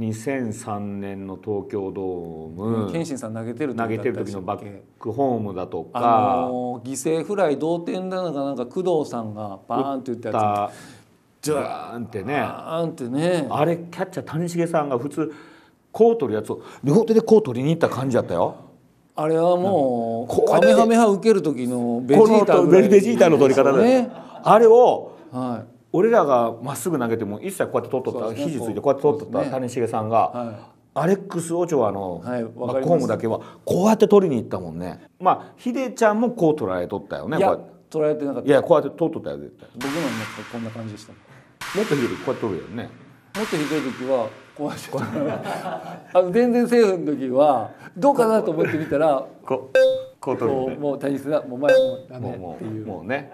2003年の東京ドーム、謙信さん投げてる投げてる時のバックホームだとか、あの犠牲フライ同点だのかなんか工藤さんがバーンって打ったやつジャーンってねーってねあれキャッチャー谷繁さんが普通こう取るやつを両手でこう取りに行った感じだったよ。あれはもうカメハメハ受ける時のベジータの取り方だね。あれを、はい、俺らがまっすぐ投げても一切こうやって取っとった、ね、肘ついてこうやって取っとった、ね、谷繁さんが、はい、アレックス・オチョアの、はッまあ、コームだけはこうやって取りに行ったもんねまあヒデちゃんもこう取られとったよねいや取られてなかったいやこうやって取っとったよ絶対僕のもこんな感じでしたもっとひどい時こうやって取るよねもっとひどい時はこうやって取るあの全然セーフの時はどうかなと思ってみたらこうこう取る、ね、もう谷重さんもう前もダメっていうもうね